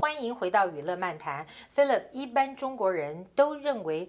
欢迎回到《娱乐漫谈》，Philip。一般中国人都认为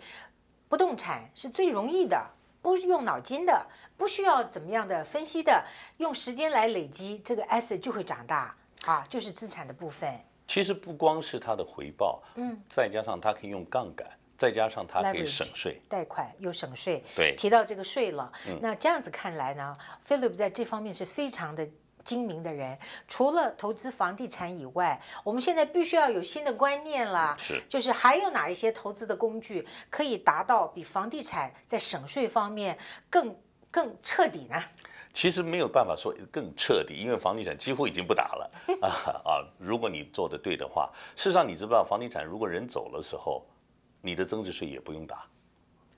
不动产是最容易的，不用脑筋的，不需要怎么样的分析的，用时间来累积，这个 S 就会长大啊，就是资产的部分。其实不光是它的回报，嗯，再加上它可以用杠杆，再加上它可以省税，贷款又省税。对，提到这个税了，那这样子看来呢，Philip 在这方面是非常的。精明的人除了投资房地产以外，我们现在必须要有新的观念了。是，就是还有哪一些投资的工具可以达到比房地产在省税方面更更彻底呢？其实没有办法说更彻底，因为房地产几乎已经不打了啊 啊！如果你做的对的话，事实上你知不知道，房地产如果人走的时候，你的增值税也不用打。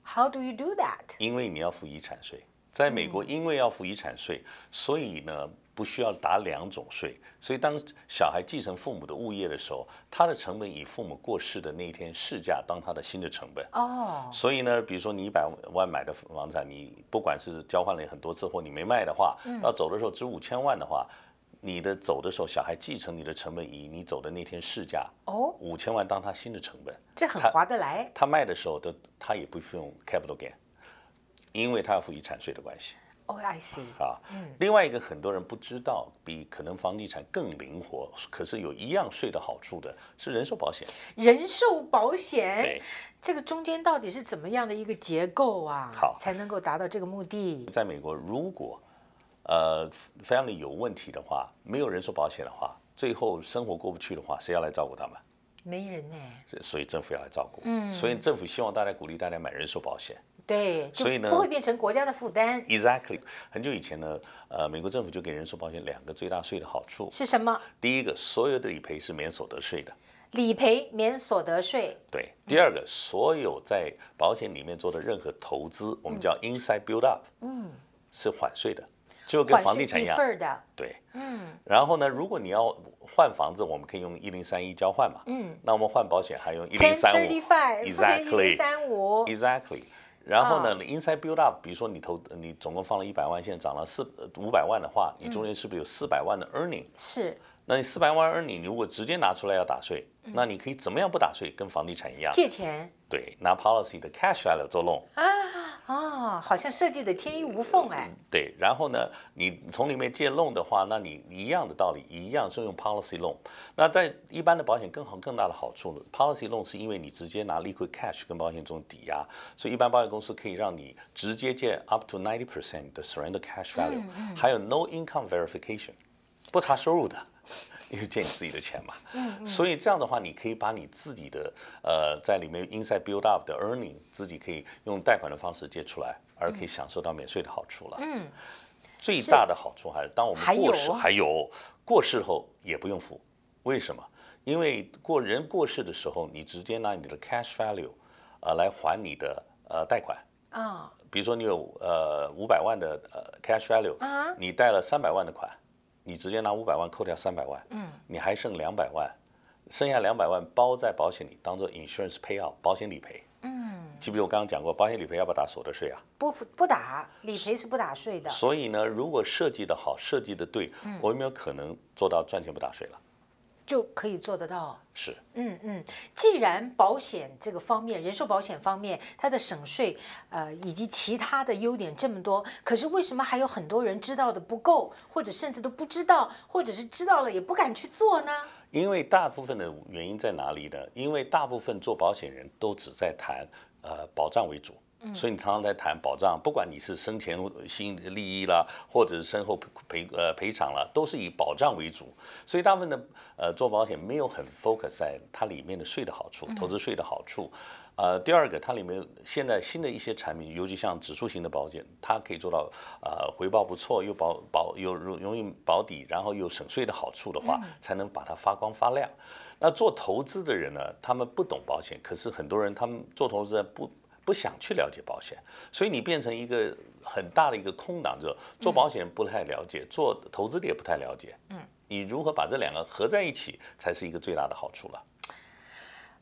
How do you do that？因为你要付遗产税，在美国，因为要付遗产税，所以呢。不需要打两种税，所以当小孩继承父母的物业的时候，他的成本以父母过世的那一天市价当他的新的成本。哦。所以呢，比如说你一百万买的房产，你不管是交换了很多次或你没卖的话，要走的时候值五千万的话，你的走的时候小孩继承你的成本以你走的那天市价哦五千万当他新的成本，这很划得来。他卖的时候都他也不用 capital gain，因为他要付遗产税的关系。爱心啊，另外一个很多人不知道，比可能房地产更灵活，可是有一样税的好处的，是人寿保险。人寿保险，对，这个中间到底是怎么样的一个结构啊？好，才能够达到这个目的。在美国，如果呃，family 有问题的话，没有人寿保险的话，最后生活过不去的话，谁要来照顾他们？没人呢，所以政府要来照顾。嗯，所以政府希望大家鼓励大家买人寿保险。对，所以呢不会变成国家的负担。Exactly，很久以前呢，呃，美国政府就给人寿保险两个最大税的好处是什么？第一个，所有的理赔是免所得税的。理赔免所得税。对，第二个，所有在保险里面做的任何投资，我们叫 inside build up，嗯，是缓税的。就跟房地产一样，对，嗯，然后呢，如果你要换房子，我们可以用一零三一交换嘛，嗯，那我们换保险还用一零三五，exactly，一三五，exactly。然后呢，inside build up，比如说你投，你总共放了一百万，现在涨了四五百万的话，你中间是不是有四百万的 earning？是。那你四百万 earning，你如果直接拿出来要打税，那你可以怎么样不打税？跟房地产一样，借钱。对，拿 policy 的 cash 来做弄啊。哦，好像设计的天衣无缝哎。对，然后呢，你从里面借弄的话，那你一样的道理，一样是用 policy 弄。那在一般的保险更好更大的好处呢？policy 弄是因为你直接拿 Liquid Cash 跟保险中抵押，所以一般保险公司可以让你直接借 up to ninety percent 的 surrender cash value，还有 no income verification，不查收入的。因为借你自己的钱嘛，嗯，所以这样的话，你可以把你自己的，呃，在里面 inside build up 的 earning，自己可以用贷款的方式借出来，而可以享受到免税的好处了。嗯，最大的好处还是当我们过世还有过世后也不用付，为什么？因为过人过世的时候，你直接拿你的 cash value，呃，来还你的呃贷款啊。比如说你有呃五百万的呃 cash value，你贷了三百万的款。你直接拿五百万扣掉三百万，嗯，你还剩两百万，剩下两百万包在保险里当做 insurance pay o u t 保险理赔，嗯，记不？记得我刚刚讲过，保险理赔要不要打所得税啊？不不打，理赔是不打税的。所以呢，如果设计的好，设计的对，我有没有可能做到赚钱不打税了？就可以做得到，是，嗯嗯，既然保险这个方面，人寿保险方面，它的省税，呃，以及其他的优点这么多，可是为什么还有很多人知道的不够，或者甚至都不知道，或者是知道了也不敢去做呢？因为大部分的原因在哪里呢？因为大部分做保险人都只在谈，呃，保障为主。所以你常常在谈保障，不管你是生前新利益啦，或者是身后赔呃赔偿了，都是以保障为主。所以大部分的呃做保险没有很 focus 在它里面的税的好处，投资税的好处。呃，第二个它里面现在新的一些产品，尤其像指数型的保险，它可以做到呃回报不错，又保保又容容易保底，然后又省税的好处的话，才能把它发光发亮。那做投资的人呢，他们不懂保险，可是很多人他们做投资不。不想去了解保险，所以你变成一个很大的一个空档，就做保险不太了解，做投资的也不太了解。嗯，你如何把这两个合在一起，才是一个最大的好处了？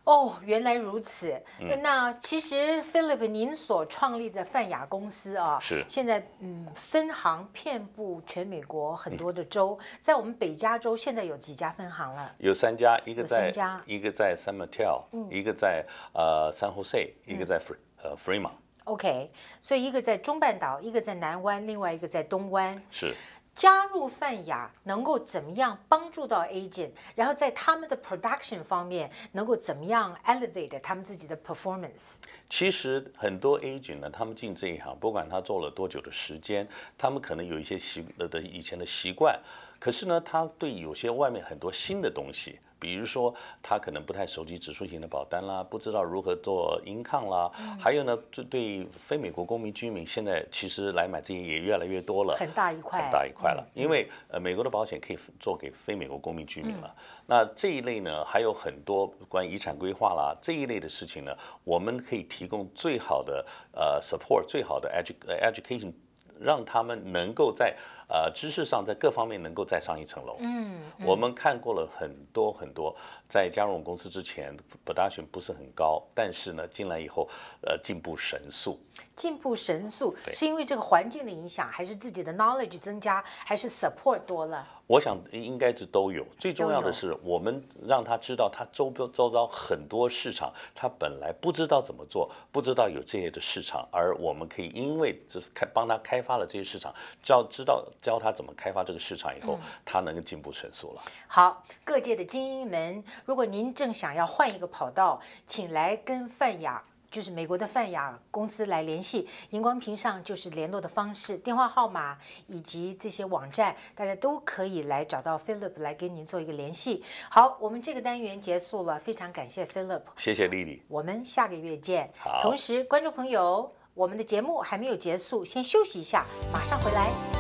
哦，原来如此。那其实 Philip，您所创立的泛亚公司啊，是现在嗯分行遍布全美国很多的州，在我们北加州现在有几家分行了？有三家，一个在，一个在 San Mateo，一个在呃 San Jose，一个在。呃，Freema，OK，所以一个在中半岛，一个在南湾，另外一个在东湾。是加入泛亚能够怎么样帮助到 agent？然后在他们的 production 方面能够怎么样 elevate 他们自己的 performance？其实很多 agent 呢，他们进这一行，不管他做了多久的时间，他们可能有一些习的以前的习惯。可是呢，他对有些外面很多新的东西，比如说他可能不太熟悉指数型的保单啦，不知道如何做银抗啦，还有呢，这对非美国公民居民，现在其实来买这些也越来越多了，很大一块，很大一块了。因为呃，美国的保险可以做给非美国公民居民了。那这一类呢，还有很多关于遗产规划啦这一类的事情呢，我们可以提供最好的呃 support，最好的 e d u education，让他们能够在。呃，知识上在各方面能够再上一层楼。嗯，我们看过了很多很多，在加入我们公司之前，北大群不是很高，但是呢，进来以后，呃，进步神速。进步神速，是因为这个环境的影响，还是自己的 knowledge 增加，还是 support 多了？我想应该是都有。最重要的是，我们让他知道，他周边周遭很多市场，他本来不知道怎么做，不知道有这些的市场，而我们可以因为就是开帮他开发了这些市场，要知道。教他怎么开发这个市场，以后他能够进步成熟了。好，各界的精英们，如果您正想要换一个跑道，请来跟泛亚，就是美国的泛亚公司来联系。荧光屏上就是联络的方式、电话号码以及这些网站，大家都可以来找到 Philip 来跟您做一个联系。好，我们这个单元结束了，非常感谢 Philip。谢谢丽丽。我们下个月见。好。同时，观众朋友，我们的节目还没有结束，先休息一下，马上回来。